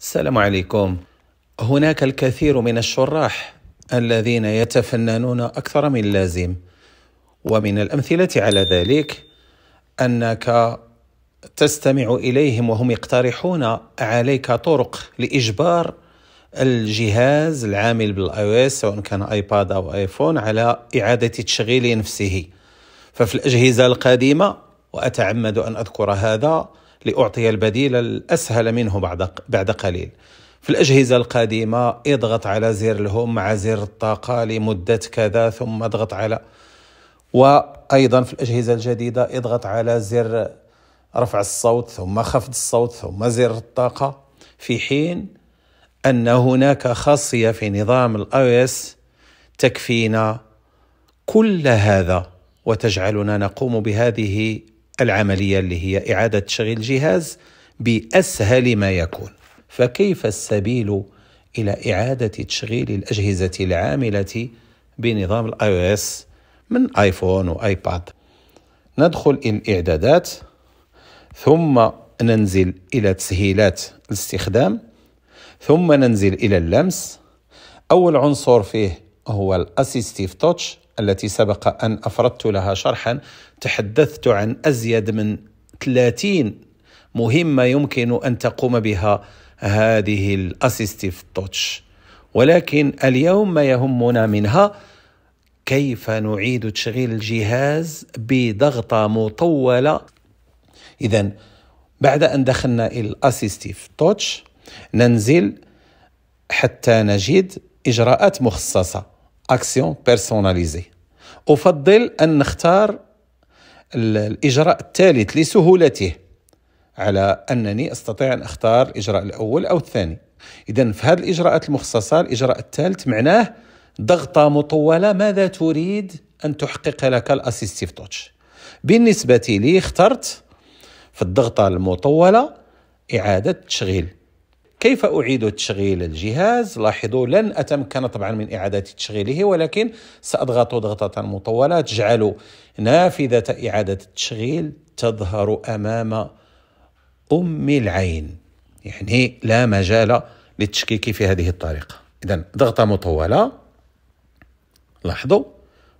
السلام عليكم هناك الكثير من الشراح الذين يتفننون اكثر من اللازم ومن الامثله على ذلك انك تستمع اليهم وهم يقترحون عليك طرق لاجبار الجهاز العامل بالاي او اس سواء كان ايباد او ايفون على اعاده تشغيل نفسه ففي الاجهزه القديمه واتعمد ان اذكر هذا لأعطي البديل الأسهل منه بعد بعد قليل. في الأجهزة القديمة اضغط على زر الهوم مع زر الطاقة لمدة كذا ثم اضغط على وأيضا في الأجهزة الجديدة اضغط على زر رفع الصوت ثم خفض الصوت ثم زر الطاقة في حين أن هناك خاصية في نظام الاي اس تكفينا كل هذا وتجعلنا نقوم بهذه العملية اللي هي إعادة تشغيل الجهاز بأسهل ما يكون فكيف السبيل إلى إعادة تشغيل الأجهزة العاملة بنظام الاي او اس من ايفون وايباد ندخل الى الاعدادات ثم ننزل الى تسهيلات الاستخدام ثم ننزل الى اللمس اول عنصر فيه هو الاسيستيف توتش التي سبق أن أفردت لها شرحا تحدثت عن أزيد من 30 مهمة يمكن أن تقوم بها هذه الأسيستيف توتش ولكن اليوم ما يهمنا منها كيف نعيد تشغيل الجهاز بضغطة مطولة إذا بعد أن دخلنا إلى الأسيستيف توتش ننزل حتى نجد إجراءات مخصصة اكسيون بيرسوناليزي افضل ان نختار الاجراء الثالث لسهولته على انني استطيع ان اختار الاجراء الاول او الثاني اذا في هذه الاجراءات المخصصه الاجراء الثالث معناه ضغطه مطوله ماذا تريد ان تحقق لك الاسيستيف توتش بالنسبه لي اخترت في الضغطه المطوله اعاده تشغيل كيف أعيد تشغيل الجهاز لاحظوا لن أتمكن طبعا من إعادة تشغيله ولكن سأضغط ضغطة مطولة تجعل نافذة إعادة التشغيل تظهر أمام أم العين يعني لا مجال للتشكيك في هذه الطريقة إذا ضغطة مطولة لاحظوا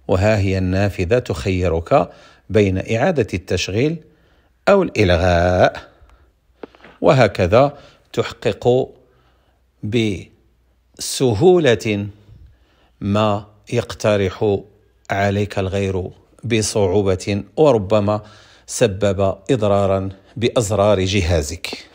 وها هي النافذة تخيرك بين إعادة التشغيل أو الإلغاء وهكذا تحقق بسهوله ما يقترح عليك الغير بصعوبه وربما سبب اضرارا بازرار جهازك